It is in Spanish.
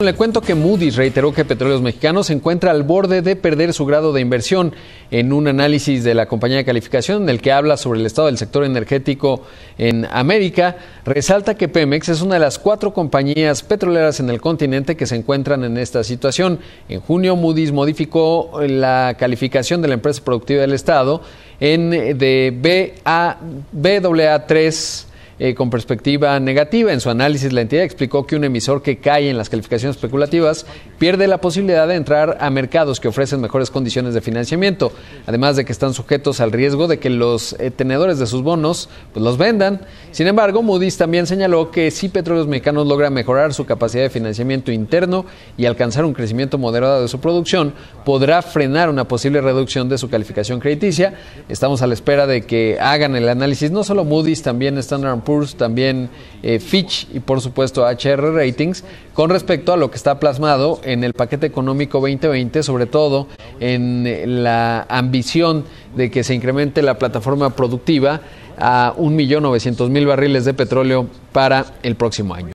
Le cuento que Moody's reiteró que Petróleos Mexicanos se encuentra al borde de perder su grado de inversión en un análisis de la compañía de calificación en el que habla sobre el estado del sector energético en América. Resalta que Pemex es una de las cuatro compañías petroleras en el continente que se encuentran en esta situación. En junio, Moody's modificó la calificación de la empresa productiva del estado en eh, de a BAA3 eh, con perspectiva negativa. En su análisis, la entidad explicó que un emisor que cae en las calificaciones especulativas pierde la posibilidad de entrar a mercados que ofrecen mejores condiciones de financiamiento, además de que están sujetos al riesgo de que los eh, tenedores de sus bonos pues, los vendan. Sin embargo, Moody's también señaló que si Petróleos Mexicanos logra mejorar su capacidad de financiamiento interno y alcanzar un crecimiento moderado de su producción, podrá frenar una posible reducción de su calificación crediticia. Estamos a la espera de que hagan el análisis no solo Moody's, también Standard Poor's también eh, Fitch y por supuesto HR Ratings con respecto a lo que está plasmado en el paquete económico 2020, sobre todo en eh, la ambición de que se incremente la plataforma productiva a 1.900.000 barriles de petróleo para el próximo año.